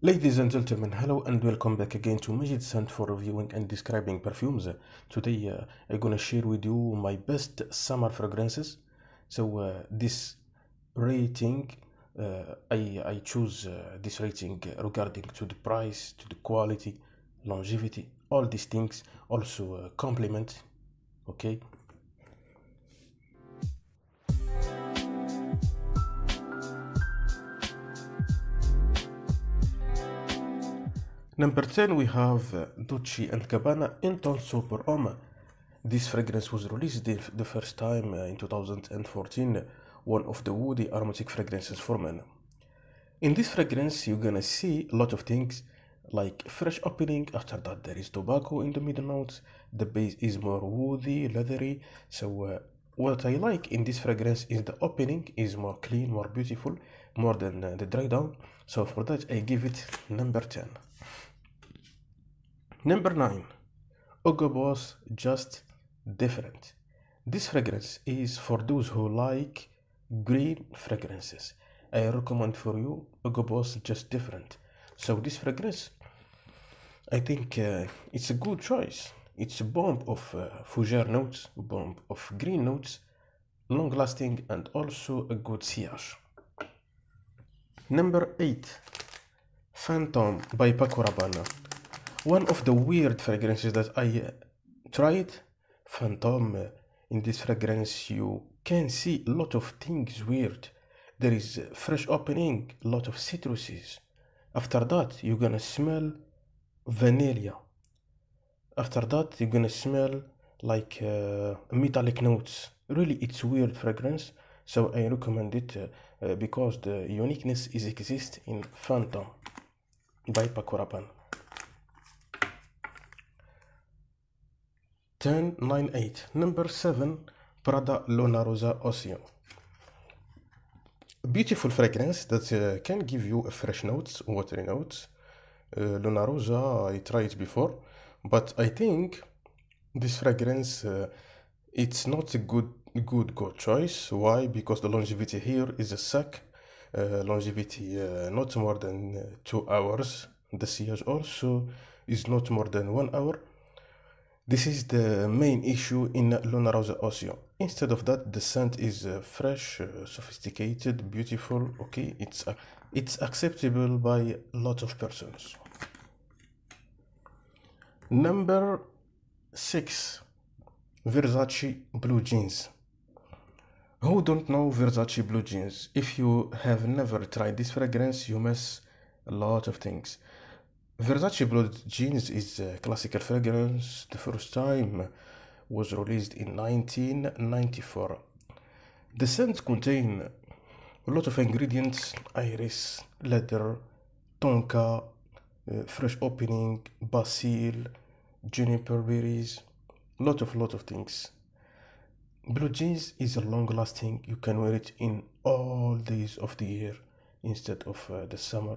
Ladies and gentlemen, hello and welcome back again to Majid Sand for reviewing and describing perfumes. Today uh, I'm gonna share with you my best summer fragrances. So uh, this rating, uh, I, I choose uh, this rating regarding to the price, to the quality, longevity, all these things. Also uh, compliment, okay? Number 10 we have uh, Ducci & Cabana Intense Super Homme. This fragrance was released the first time uh, in 2014, one of the woody aromatic fragrances for men. In this fragrance you're gonna see a lot of things like fresh opening, after that there is tobacco in the middle notes, the base is more woody, leathery, so uh, what I like in this fragrance is the opening is more clean, more beautiful, more than uh, the dry down, so for that I give it number 10. Number nine, Hugo Boss Just Different. This fragrance is for those who like green fragrances. I recommend for you Hugo Boss Just Different. So this fragrance, I think uh, it's a good choice. It's a bomb of uh, fougere notes, bomb of green notes, long lasting and also a good sillage. Number 8 Phantom by Paco Rabanne one of the weird fragrances that I tried, Phantom. In this fragrance, you can see a lot of things weird. There is fresh opening, a lot of citruses. After that, you're gonna smell vanilla. After that, you're gonna smell like uh, metallic notes. Really, it's weird fragrance, so I recommend it uh, uh, because the uniqueness is exist in Phantom by Rabanne. 1098. Number 7, Prada Luna Rosa Ocean. Beautiful fragrance that uh, can give you a fresh notes, watery notes. Uh, Luna Rosa, I tried before, but I think this fragrance, uh, it's not a good, good, good choice. Why? Because the longevity here is a sack. Uh, longevity uh, not more than uh, two hours. The sillage also is not more than one hour this is the main issue in Luna Rosa Osio. Instead of that, the scent is uh, fresh, uh, sophisticated, beautiful. Okay, it's uh, it's acceptable by lots of persons. Number six, Versace blue jeans. Who don't know Versace blue jeans? If you have never tried this fragrance, you miss a lot of things. Versace Blood Jeans is a classical fragrance. The first time was released in 1994. The scent contains a lot of ingredients iris, leather, tonka, uh, fresh opening, basil, juniper berries, lot of lot of things. Blue jeans is a long lasting. You can wear it in all days of the year instead of uh, the summer.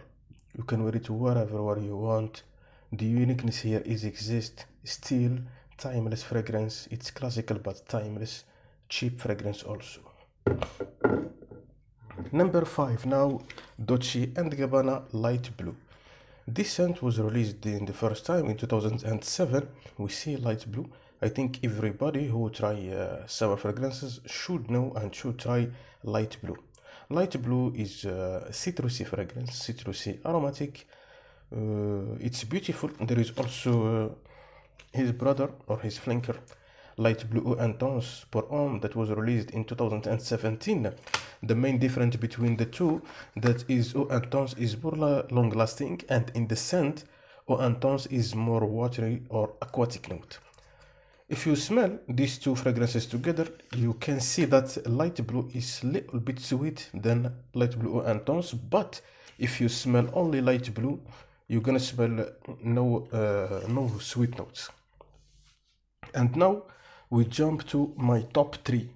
You can wear it wherever you want. The uniqueness here is exist. Still, timeless fragrance. It's classical but timeless. Cheap fragrance also. Number 5 now Dolce & Gabbana Light Blue. This scent was released in the first time in 2007. We see light blue. I think everybody who try uh, summer fragrances should know and should try light blue light blue is uh, citrusy fragrance citrusy aromatic uh, it's beautiful there is also uh, his brother or his flanker light blue and tons per homme that was released in 2017 the main difference between the two that is eau and is more long lasting and in the scent eau and is more watery or aquatic note if you smell these two fragrances together you can see that light blue is a little bit sweet than light blue and tones but if you smell only light blue you're gonna smell no uh, no sweet notes and now we jump to my top three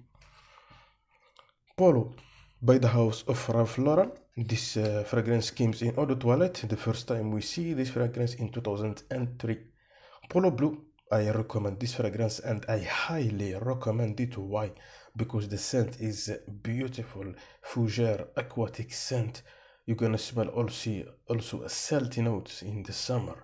polo by the house of Ralph Lauren this uh, fragrance came in eau de toilette the first time we see this fragrance in 2003 polo blue I recommend this fragrance and I highly recommend it. Why? Because the scent is beautiful, fougere, aquatic scent. You're gonna smell also, also a salty notes in the summer.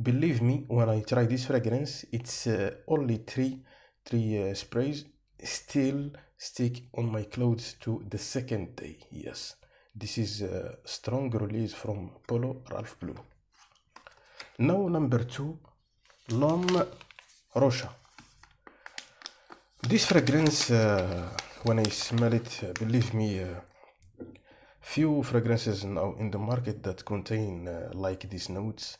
Believe me, when I try this fragrance, it's uh, only three, three uh, sprays still stick on my clothes to the second day. Yes, this is a strong release from Polo Ralph Blue. Now number two Lom Rocha. This fragrance, uh, when I smell it, uh, believe me, uh, few fragrances now in the market that contain uh, like these notes.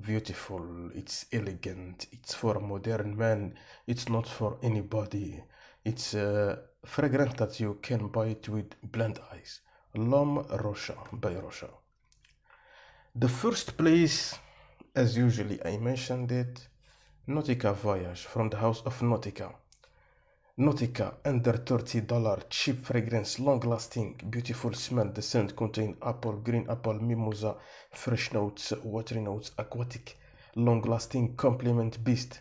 Beautiful, it's elegant, it's for modern man, it's not for anybody. It's a fragrance that you can buy it with blind eyes. Lom Rocha by Rocha. The first place as usually I mentioned it, Nautica Voyage from the house of Nautica. Nautica, under $30 cheap fragrance, long lasting, beautiful smell. The scent contains apple, green apple, mimosa, fresh notes, watery notes, aquatic, long lasting, compliment beast.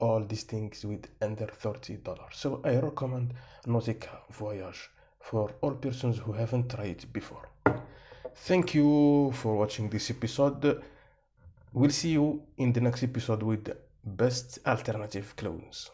All these things with under $30. So I recommend Nautica Voyage for all persons who haven't tried before. Thank you for watching this episode. We'll see you in the next episode with best alternative clones.